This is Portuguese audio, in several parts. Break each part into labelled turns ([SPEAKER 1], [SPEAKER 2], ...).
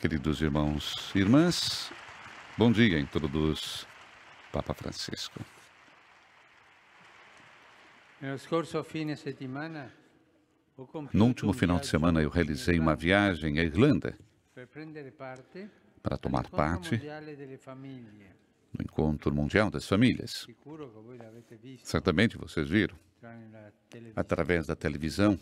[SPEAKER 1] queridos irmãos e irmãs. Bom dia, introduz Papa Francisco.
[SPEAKER 2] No último final de semana,
[SPEAKER 1] eu realizei uma viagem à Irlanda
[SPEAKER 2] para tomar parte
[SPEAKER 1] no Encontro Mundial das Famílias. Certamente vocês viram, através da televisão.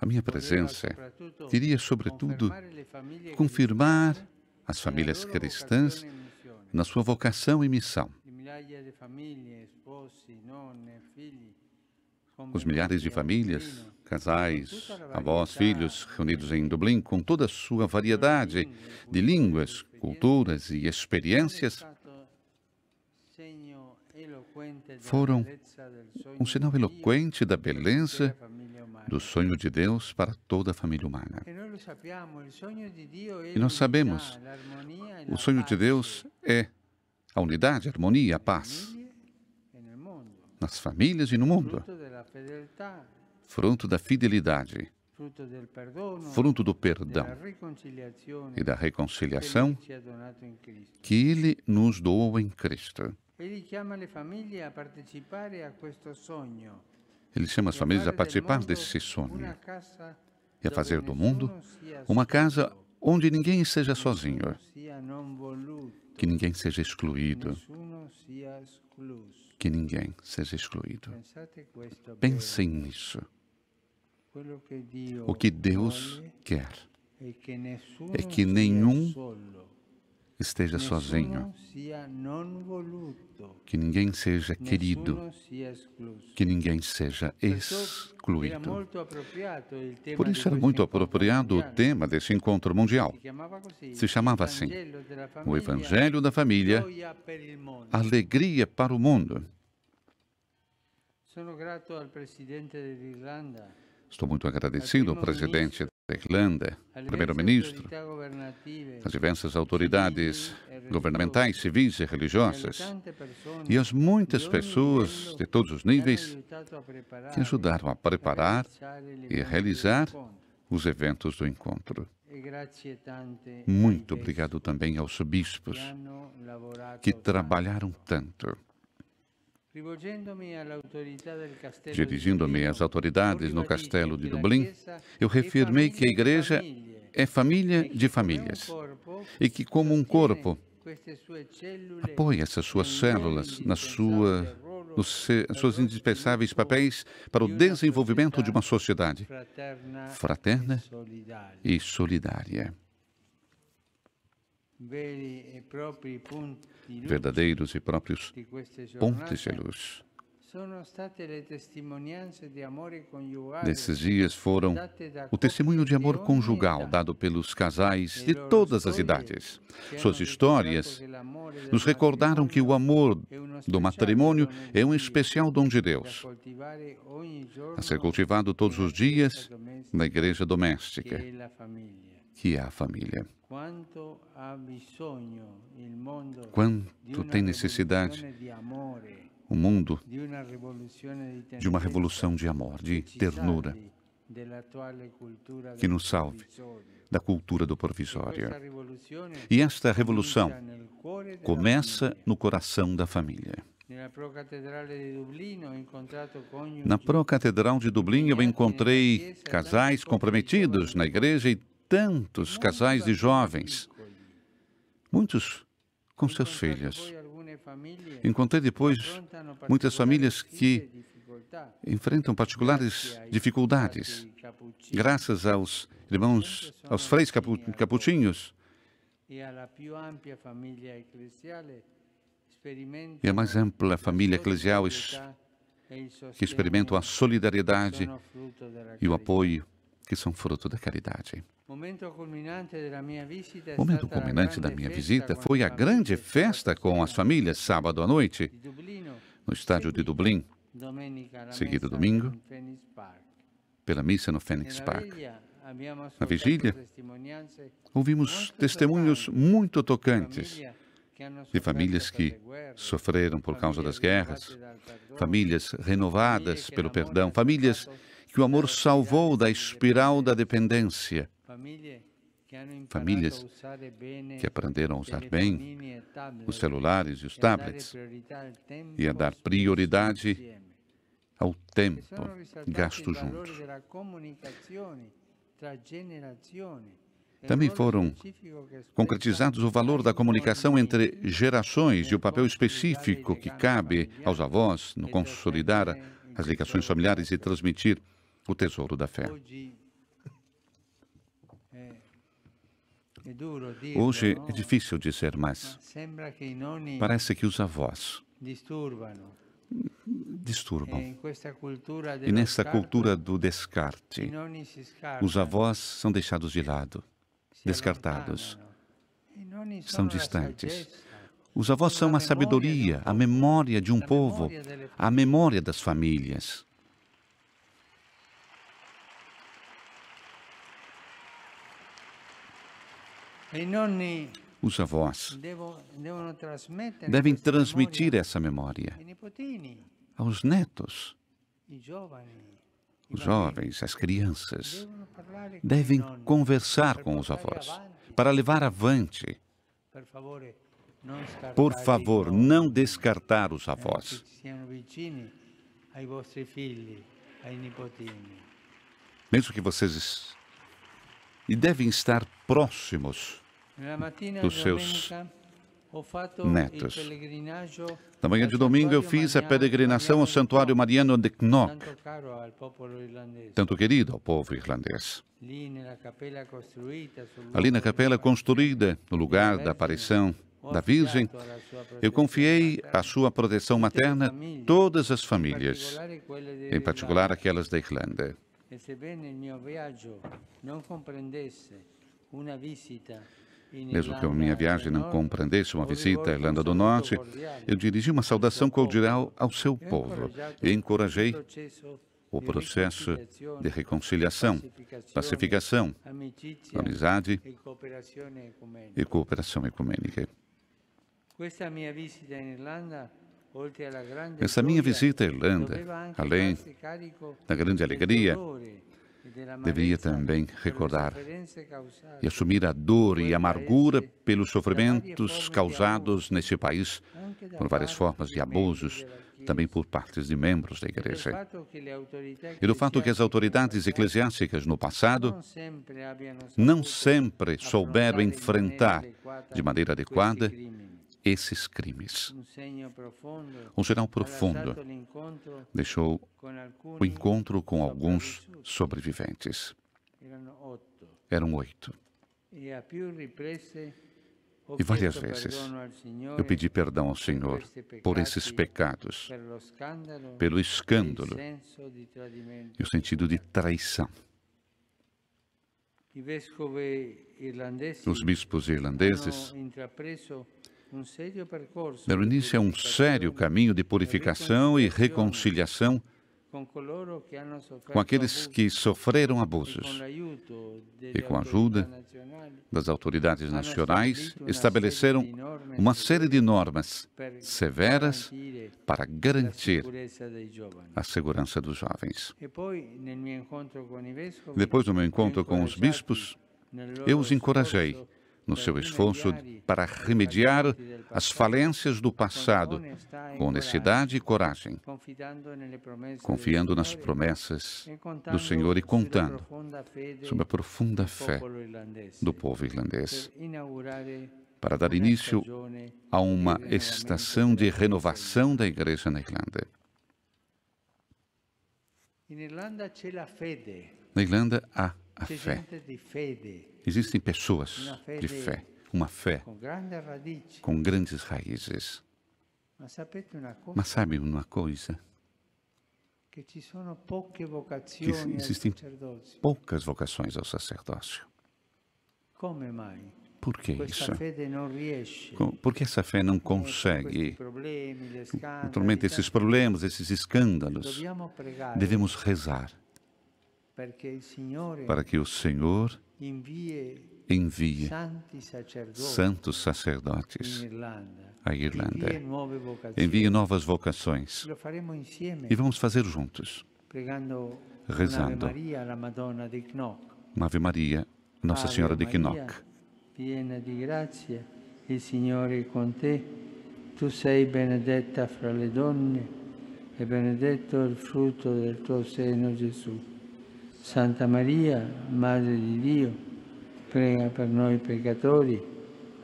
[SPEAKER 1] A minha presença iria, sobretudo, confirmar as famílias cristãs na sua vocação e missão. Os milhares de famílias, casais, avós, filhos reunidos em Dublin, com toda a sua variedade de línguas, culturas e experiências,
[SPEAKER 2] foram um sinal
[SPEAKER 1] eloquente da beleza do sonho de Deus para toda a família humana.
[SPEAKER 2] É e nós sabemos,
[SPEAKER 1] o sonho de Deus é a unidade, a harmonia, a paz nas famílias e no mundo, fruto da fidelidade,
[SPEAKER 2] fruto do perdão e da reconciliação
[SPEAKER 1] que Ele nos doou em Cristo. Ele chama as famílias a participar desse sonho e a fazer do mundo uma casa onde ninguém esteja sozinho, que ninguém seja excluído, que ninguém seja excluído. Pensem nisso.
[SPEAKER 2] O que Deus quer
[SPEAKER 1] é que nenhum esteja sozinho, que ninguém seja querido, que ninguém seja excluído.
[SPEAKER 2] Por isso era muito
[SPEAKER 1] apropriado o então, tema desse encontro mundial. Se chamava assim: assim O Evangelho da Família, Alegria para o Mundo. Estou muito agradecido ao presidente da Irlanda, primeiro-ministro, as diversas autoridades eh, governamentais, civis e religiosas, e as muitas pessoas de todos os níveis que ajudaram a preparar e realizar os eventos do encontro. Muito obrigado também aos bispos que trabalharam tanto
[SPEAKER 2] Dirigindo-me
[SPEAKER 1] às autoridades no castelo de Dublin, eu reafirmei que a Igreja é família de famílias e que, como um corpo, apoia essas suas células na sua, nos seus indispensáveis papéis para o desenvolvimento de uma sociedade fraterna e solidária
[SPEAKER 2] verdadeiros e próprios pontos de luz. Nesses dias foram o testemunho de amor
[SPEAKER 1] conjugal dado pelos casais de todas as idades. Suas histórias nos recordaram que o amor do matrimônio é um especial dom de Deus,
[SPEAKER 2] a ser cultivado todos os dias na igreja doméstica
[SPEAKER 1] que é a família.
[SPEAKER 2] Quanto tem necessidade o mundo de uma revolução de amor, de ternura,
[SPEAKER 1] que nos salve da cultura do provisório. E esta revolução começa no coração da família. Na Procatedral de Dublin, eu encontrei casais comprometidos na igreja e tantos casais de jovens, muitos com seus filhos. Encontrei depois muitas famílias que enfrentam particulares dificuldades, graças aos irmãos, aos freis capu, capuchinhos.
[SPEAKER 2] E a mais ampla família eclesial que experimentam a solidariedade e o apoio
[SPEAKER 1] que são fruto da caridade.
[SPEAKER 2] O momento culminante da minha visita é foi a
[SPEAKER 1] grande festa com as famílias sábado à noite, no estádio de Dublin, seguido domingo pela missa no Phoenix Park. Na vigília, ouvimos testemunhos muito tocantes de famílias que sofreram por causa das guerras, famílias renovadas pelo perdão, famílias que o amor salvou da espiral da dependência.
[SPEAKER 2] Famílias que aprenderam a usar bem os celulares e os é tablets e a dar prioridade
[SPEAKER 1] ao tempo é gasto juntos. Também foram concretizados o valor da comunicação entre gerações e o papel específico que cabe aos avós no consolidar as ligações familiares e transmitir o tesouro da fé. Hoje é, é, é difícil dizer mais. Parece que os avós
[SPEAKER 2] disturbam. É, e nessa cultura do descarte, os
[SPEAKER 1] avós são deixados de lado, descartados,
[SPEAKER 2] estão distantes.
[SPEAKER 1] Os avós são a sabedoria, a memória de um povo, a memória das famílias. Os avós
[SPEAKER 2] devem transmitir essa memória
[SPEAKER 1] aos netos. Os jovens, as crianças, devem conversar com os avós para levar avante.
[SPEAKER 2] Por favor,
[SPEAKER 1] não descartar os avós. Mesmo que vocês e devem estar próximos dos seus netos. Na manhã de domingo eu fiz a peregrinação ao Santuário Mariano de Knock, tanto querido ao povo irlandês. Ali na capela construída, no lugar da aparição da Virgem, eu confiei à sua proteção materna todas as famílias, em particular aquelas da Irlanda.
[SPEAKER 2] E bem o meu viaggio não compreendesse uma visita mesmo que a minha viagem não compreendesse uma visita à Irlanda do Norte, eu
[SPEAKER 1] dirigi uma saudação cordial ao seu povo e encorajei o processo de reconciliação, pacificação, amizade e cooperação ecumênica.
[SPEAKER 2] Essa minha visita à Irlanda, além da grande alegria,
[SPEAKER 1] deveria também recordar e assumir a dor e a amargura pelos sofrimentos causados neste país por várias formas de abusos, também por partes de membros da Igreja. E do fato que as autoridades eclesiásticas no passado não sempre souberam enfrentar de maneira adequada esses crimes. Um sinal profundo deixou o encontro com alguns sobreviventes. Eram oito.
[SPEAKER 2] E várias vezes eu pedi perdão ao Senhor por esses pecados, pelo escândalo e o
[SPEAKER 1] sentido de traição.
[SPEAKER 2] Os bispos irlandeses
[SPEAKER 1] Berenice é um sério caminho de purificação e reconciliação com aqueles que sofreram abusos e com a ajuda das autoridades nacionais estabeleceram uma série de normas severas para garantir a segurança dos jovens. Depois do meu encontro com os bispos, eu os encorajei no seu esforço para remediar as falências do passado com honestidade e coragem, confiando nas promessas do Senhor e contando sobre a profunda fé do povo irlandês para dar início a uma estação de renovação da Igreja na Irlanda. Na Irlanda há a fé. Existem pessoas de fé, uma fé com grandes raízes. Mas sabe uma coisa?
[SPEAKER 2] Que existem
[SPEAKER 1] poucas vocações ao sacerdócio.
[SPEAKER 2] Por que isso? porque essa
[SPEAKER 1] fé não consegue? Naturalmente, esses problemas, esses escândalos, devemos rezar para que o Senhor envie santos sacerdotes à Irlanda, envie novas vocações e vamos fazer juntos, rezando uma Ave Maria, Nossa Senhora de Quinoc.
[SPEAKER 2] Piena de gracia, il Signore è con te, tu sei benedetta fra le donne e benedetto il frutto del tuo seno Gesù. Santa Maria, Madre di Dio, prega per noi peccatori,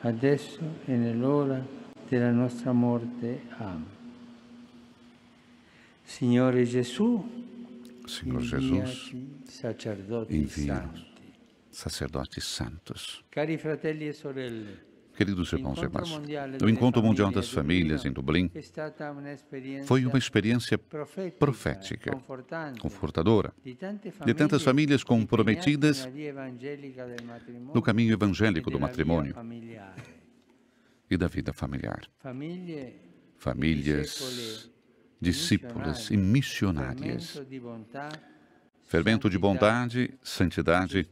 [SPEAKER 2] adesso e nell'ora della nostra morte. Amen.
[SPEAKER 1] Signore Gesù,
[SPEAKER 2] Signor Gesù, sacerdoti santi.
[SPEAKER 1] sacerdoti santos.
[SPEAKER 2] Cari fratelli e sorelle,
[SPEAKER 1] Queridos irmãos e irmãs, o Encontro Mundial das Famílias em Dublin
[SPEAKER 2] foi uma experiência profética, confortadora, de tantas famílias comprometidas no caminho evangélico do matrimônio
[SPEAKER 1] e da vida familiar. Famílias discípulas e missionárias. Fermento de bondade, santidade,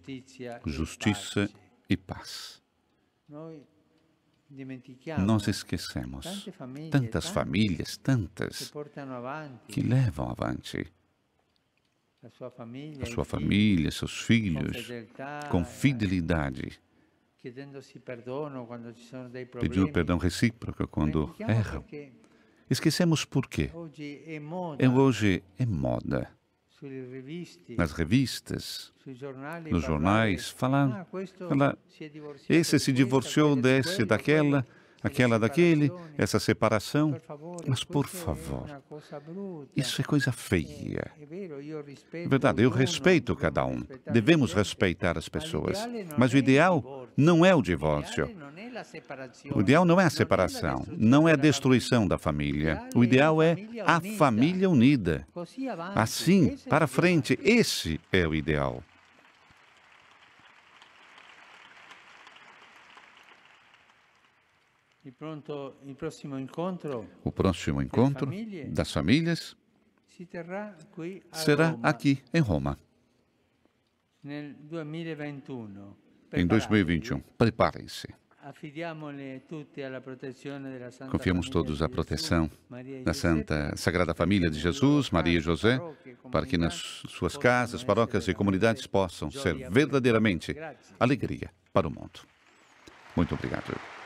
[SPEAKER 1] justiça e paz.
[SPEAKER 2] Nós esquecemos tantas famílias, tantas que
[SPEAKER 1] levam avante
[SPEAKER 2] a sua família, seus filhos, com
[SPEAKER 1] fidelidade,
[SPEAKER 2] pedindo perdão recíproco quando erram.
[SPEAKER 1] Esquecemos por quê. Hoje é moda é, é
[SPEAKER 2] nas revistas, nos jornais, falar, falar ah, esse se divorciou desse, daquela,
[SPEAKER 1] aquela daquele, essa separação. Mas, por é favor, isso é coisa feia. É, é, é verdade, eu respeito cada um. Devemos respeitar as pessoas. Mas o ideal não é o divórcio. O ideal não é a separação, não é a destruição da família. O ideal é, é a família unida. Assim, é para frente, esse é o ideal.
[SPEAKER 2] O próximo encontro das famílias será
[SPEAKER 1] aqui em Roma. Em 2021. Preparem-se.
[SPEAKER 2] Confiamos todos à proteção da Santa
[SPEAKER 1] Sagrada Família de Jesus, Maria e José, para que nas suas casas, paróquias e comunidades possam ser verdadeiramente alegria para o mundo. Muito obrigado.